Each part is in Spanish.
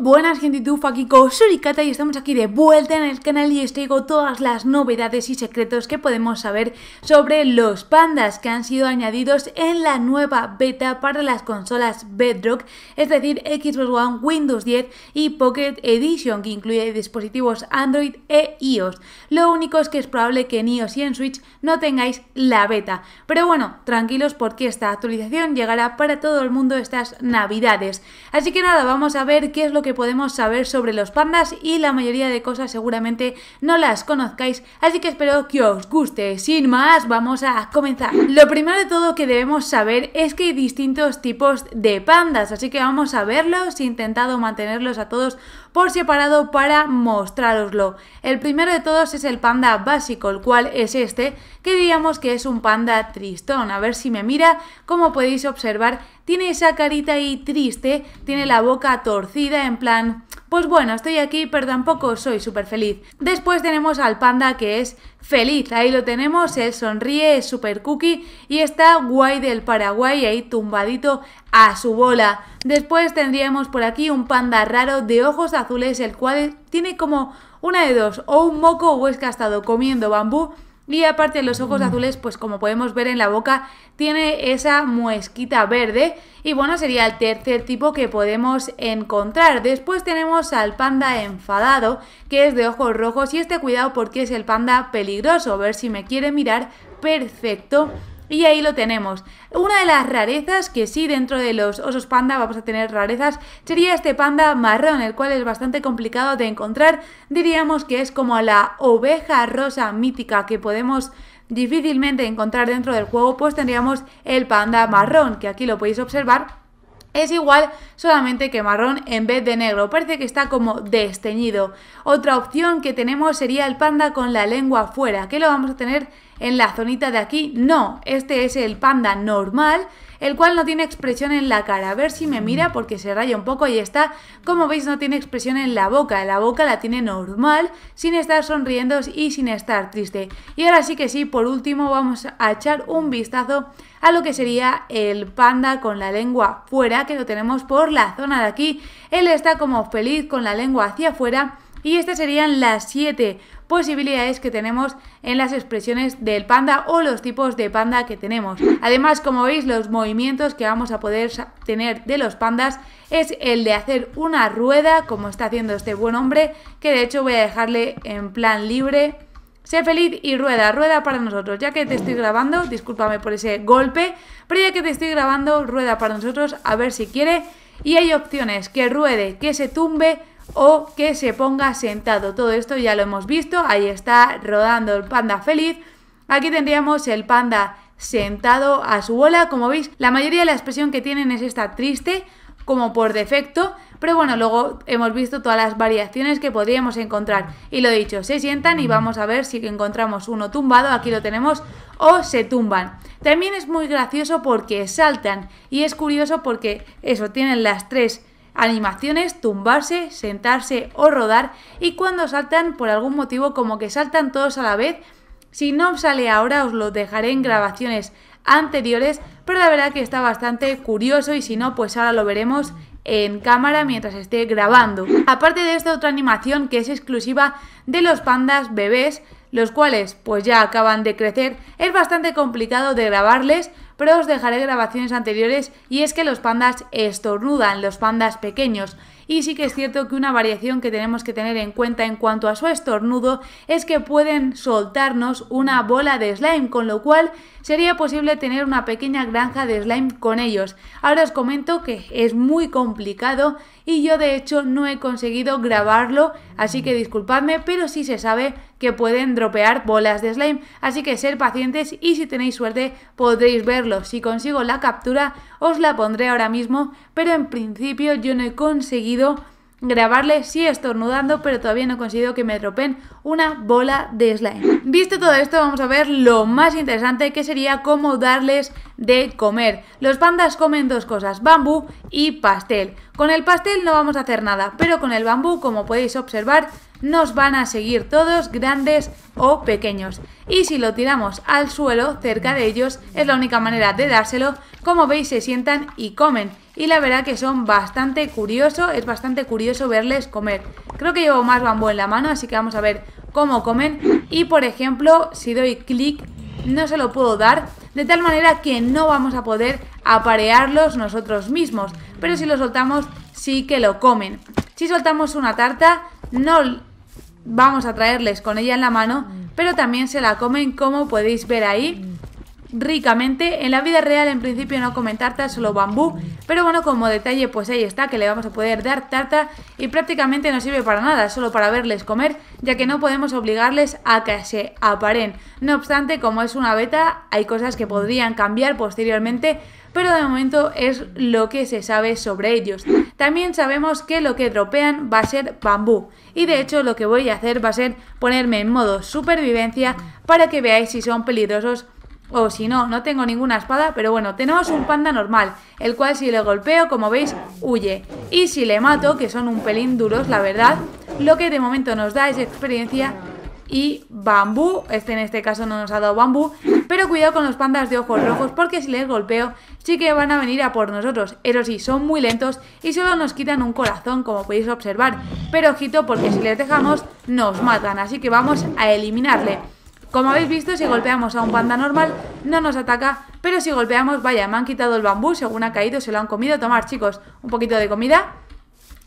buenas gente, YouTube aquí Surikata y estamos aquí de vuelta en el canal y os traigo todas las novedades y secretos que podemos saber sobre los pandas que han sido añadidos en la nueva beta para las consolas Bedrock, es decir Xbox One, Windows 10 y Pocket Edition que incluye dispositivos Android e iOS. Lo único es que es probable que en iOS y en Switch no tengáis la beta, pero bueno, tranquilos porque esta actualización llegará para todo el mundo estas navidades. Así que nada, vamos a ver qué es lo que podemos saber sobre los pandas y la mayoría de cosas seguramente no las conozcáis, así que espero que os guste. Sin más, vamos a comenzar. Lo primero de todo que debemos saber es que hay distintos tipos de pandas, así que vamos a verlos, he intentado mantenerlos a todos por separado para mostraroslo. El primero de todos es el panda básico, el cual es este, que diríamos que es un panda tristón. A ver si me mira, como podéis observar tiene esa carita ahí triste, tiene la boca torcida en plan... Pues bueno, estoy aquí, pero tampoco soy súper feliz. Después tenemos al panda que es feliz, ahí lo tenemos, él sonríe, es súper cookie y está guay del Paraguay ahí tumbadito a su bola. Después tendríamos por aquí un panda raro de ojos azules, el cual tiene como una de dos, o un moco o es que ha estado comiendo bambú y aparte los ojos mm. azules, pues como podemos ver en la boca, tiene esa muesquita verde. Y bueno, sería el tercer tipo que podemos encontrar. Después tenemos al panda enfadado, que es de ojos rojos. Y este cuidado porque es el panda peligroso. A ver si me quiere mirar. Perfecto. Y ahí lo tenemos. Una de las rarezas que sí dentro de los osos panda vamos a tener rarezas sería este panda marrón, el cual es bastante complicado de encontrar. Diríamos que es como la oveja rosa mítica que podemos difícilmente encontrar dentro del juego, pues tendríamos el panda marrón, que aquí lo podéis observar es igual, solamente que marrón en vez de negro. Parece que está como desteñido. Otra opción que tenemos sería el panda con la lengua fuera, que lo vamos a tener en la zonita de aquí. No, este es el panda normal, el cual no tiene expresión en la cara. A ver si me mira porque se raya un poco y está. Como veis no tiene expresión en la boca, la boca la tiene normal, sin estar sonriendo y sin estar triste. Y ahora sí que sí, por último vamos a echar un vistazo a lo que sería el panda con la lengua fuera, que lo tenemos por la zona de aquí. Él está como feliz con la lengua hacia afuera y estas serían las 7 posibilidades que tenemos en las expresiones del panda o los tipos de panda que tenemos. Además, como veis, los movimientos que vamos a poder tener de los pandas es el de hacer una rueda, como está haciendo este buen hombre, que de hecho voy a dejarle en plan libre. Sé feliz y rueda, rueda para nosotros. Ya que te estoy grabando, discúlpame por ese golpe, pero ya que te estoy grabando, rueda para nosotros, a ver si quiere. Y hay opciones, que ruede, que se tumbe, o que se ponga sentado. Todo esto ya lo hemos visto, ahí está rodando el panda feliz. Aquí tendríamos el panda sentado a su bola, como veis, la mayoría de la expresión que tienen es esta triste, como por defecto, pero bueno, luego hemos visto todas las variaciones que podríamos encontrar. Y lo dicho, se sientan y vamos a ver si encontramos uno tumbado, aquí lo tenemos, o se tumban. También es muy gracioso porque saltan y es curioso porque eso, tienen las tres animaciones, tumbarse, sentarse o rodar y cuando saltan por algún motivo como que saltan todos a la vez. Si no sale ahora os lo dejaré en grabaciones anteriores, pero la verdad que está bastante curioso y si no pues ahora lo veremos en cámara mientras esté grabando. Aparte de esta otra animación que es exclusiva de los pandas bebés, los cuales pues ya acaban de crecer, es bastante complicado de grabarles, pero os dejaré grabaciones anteriores y es que los pandas estornudan, los pandas pequeños. Y sí que es cierto que una variación que tenemos que tener en cuenta en cuanto a su estornudo es que pueden soltarnos una bola de slime, con lo cual sería posible tener una pequeña granja de slime con ellos. Ahora os comento que es muy complicado y yo de hecho no he conseguido grabarlo, así que disculpadme, pero sí se sabe que pueden dropear bolas de slime, así que ser pacientes y si tenéis suerte podréis verlo. Si consigo la captura os la pondré ahora mismo, pero en principio yo no he conseguido grabarle sí estornudando, pero todavía no he conseguido que me dropen una bola de slime. Visto todo esto, vamos a ver lo más interesante que sería cómo darles de comer. Los pandas comen dos cosas, bambú y pastel. Con el pastel no vamos a hacer nada, pero con el bambú, como podéis observar, nos van a seguir todos, grandes o pequeños. Y si lo tiramos al suelo, cerca de ellos, es la única manera de dárselo. Como veis, se sientan y comen. Y la verdad que son bastante curiosos. es bastante curioso verles comer. Creo que llevo más bambú en la mano, así que vamos a ver cómo comen. Y por ejemplo, si doy clic, no se lo puedo dar, de tal manera que no vamos a poder aparearlos nosotros mismos. Pero si lo soltamos, sí que lo comen. Si soltamos una tarta, no vamos a traerles con ella en la mano, mm. pero también se la comen como podéis ver ahí mm. ricamente. En la vida real en principio no comen tarta, solo bambú, mm. pero bueno, como detalle pues ahí está, que le vamos a poder dar tarta y prácticamente no sirve para nada, solo para verles comer, ya que no podemos obligarles a que se aparen. No obstante, como es una beta, hay cosas que podrían cambiar posteriormente, pero de momento es lo que se sabe sobre ellos. También sabemos que lo que dropean va a ser bambú, y de hecho lo que voy a hacer va a ser ponerme en modo supervivencia para que veáis si son peligrosos o si no, no tengo ninguna espada, pero bueno, tenemos un panda normal, el cual si le golpeo, como veis, huye. Y si le mato, que son un pelín duros, la verdad, lo que de momento nos da es experiencia y bambú, este en este caso no nos ha dado bambú, pero cuidado con los pandas de ojos rojos porque si les golpeo sí que van a venir a por nosotros. Pero sí, son muy lentos y solo nos quitan un corazón como podéis observar. Pero ojito porque si les dejamos nos matan, así que vamos a eliminarle. Como habéis visto, si golpeamos a un panda normal, no nos ataca, pero si golpeamos, vaya, me han quitado el bambú, según ha caído, se lo han comido. Tomar, chicos, un poquito de comida.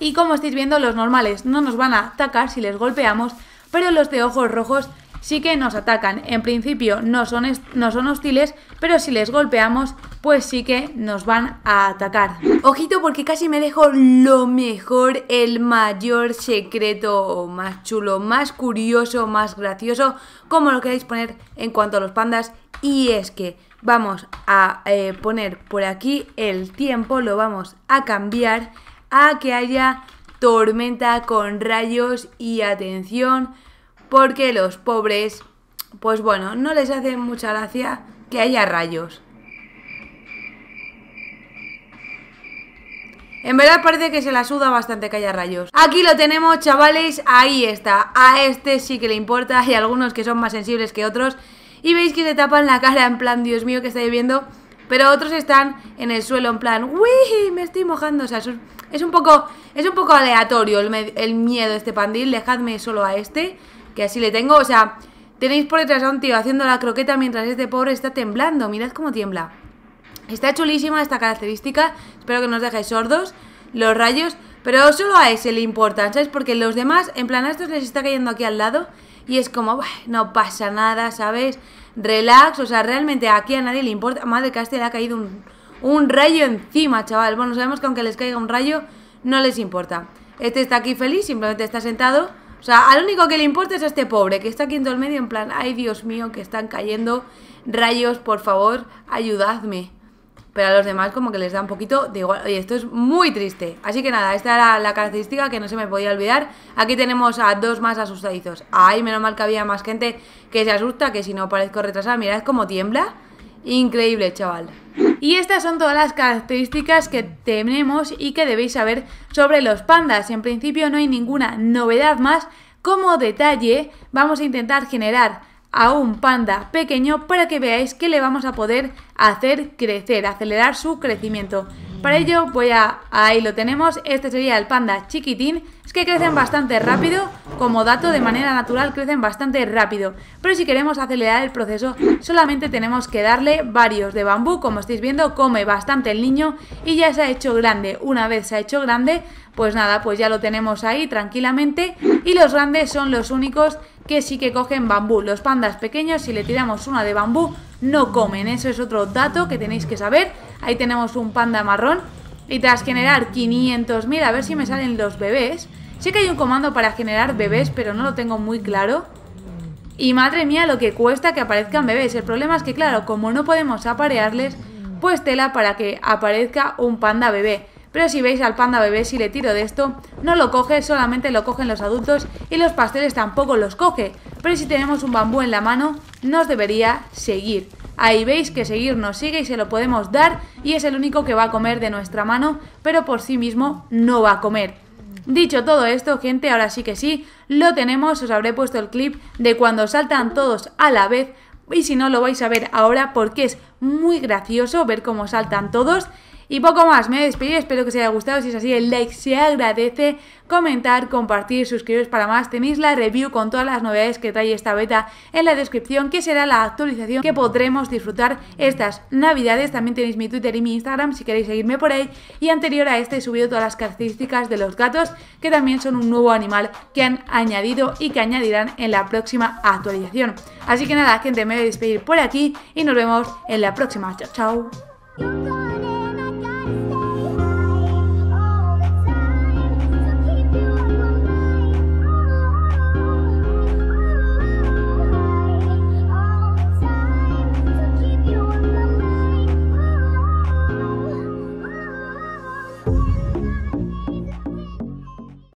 Y como estáis viendo, los normales no nos van a atacar si les golpeamos, pero los de ojos rojos sí que nos atacan. En principio no son, no son hostiles, pero si les golpeamos, pues sí que nos van a atacar. Ojito porque casi me dejo lo mejor, el mayor secreto más chulo, más curioso, más gracioso, como lo queráis poner en cuanto a los pandas. Y es que vamos a eh, poner por aquí el tiempo, lo vamos a cambiar a que haya tormenta con rayos y atención porque los pobres, pues bueno, no les hace mucha gracia que haya rayos. En verdad parece que se la suda bastante que haya rayos. Aquí lo tenemos, chavales, ahí está. A este sí que le importa, hay algunos que son más sensibles que otros. Y veis que se tapan la cara en plan, Dios mío, que estáis viendo? Pero otros están en el suelo en plan, uy, me estoy mojando. O sea, es un poco, es un poco aleatorio el, miedo este pandil, dejadme solo a este. Que así le tengo, o sea, tenéis por detrás a un tío haciendo la croqueta mientras este pobre está temblando. Mirad cómo tiembla. Está chulísima esta característica. Espero que no os dejéis sordos. Los rayos. Pero solo a ese le importan, ¿sabes? Porque los demás, en plan, a estos les está cayendo aquí al lado. Y es como, no pasa nada, ¿sabes? Relax. O sea, realmente aquí a nadie le importa. Madre que a este le ha caído un, un rayo encima, chaval. Bueno, sabemos que aunque les caiga un rayo, no les importa. Este está aquí feliz, simplemente está sentado o sea, al único que le importa es a este pobre que está aquí en todo el medio en plan, ay Dios mío, que están cayendo rayos, por favor, ayudadme. Pero a los demás como que les da un poquito de igual. Oye, esto es muy triste. Así que nada, esta era la característica que no se me podía olvidar. Aquí tenemos a dos más asustadizos. Ay, menos mal que había más gente que se asusta, que si no parezco retrasada. Mirad cómo tiembla. Increíble, chaval. Y estas son todas las características que tenemos y que debéis saber sobre los pandas. En principio no hay ninguna novedad más. Como detalle, vamos a intentar generar a un panda pequeño para que veáis que le vamos a poder hacer crecer, acelerar su crecimiento. Para ello voy a... Ahí lo tenemos, este sería el panda chiquitín. Es que crecen bastante rápido, como dato de manera natural crecen bastante rápido. Pero si queremos acelerar el proceso solamente tenemos que darle varios de bambú. Como estáis viendo come bastante el niño y ya se ha hecho grande. Una vez se ha hecho grande pues nada, pues ya lo tenemos ahí tranquilamente. Y los grandes son los únicos que sí que cogen bambú. Los pandas pequeños si le tiramos una de bambú no comen. Eso es otro dato que tenéis que saber Ahí tenemos un panda marrón. Y tras generar 500.000, a ver si me salen los bebés. Sé que hay un comando para generar bebés, pero no lo tengo muy claro. Y madre mía lo que cuesta que aparezcan bebés. El problema es que, claro, como no podemos aparearles, pues tela para que aparezca un panda bebé. Pero si veis al panda bebé, si le tiro de esto, no lo coge, solamente lo cogen los adultos y los pasteles tampoco los coge. Pero si tenemos un bambú en la mano, nos debería seguir. Ahí veis que seguir nos sigue y se lo podemos dar y es el único que va a comer de nuestra mano, pero por sí mismo no va a comer. Dicho todo esto, gente, ahora sí que sí, lo tenemos, os habré puesto el clip de cuando saltan todos a la vez y si no lo vais a ver ahora porque es muy gracioso ver cómo saltan todos y poco más, me voy a despedir, espero que os haya gustado, si es así el like se agradece, comentar, compartir, suscribiros para más, tenéis la review con todas las novedades que trae esta beta en la descripción, que será la actualización que podremos disfrutar estas navidades, también tenéis mi Twitter y mi Instagram si queréis seguirme por ahí, y anterior a este he subido todas las características de los gatos, que también son un nuevo animal que han añadido y que añadirán en la próxima actualización. Así que nada, gente, me voy a despedir por aquí y nos vemos en la próxima. Chao, chao.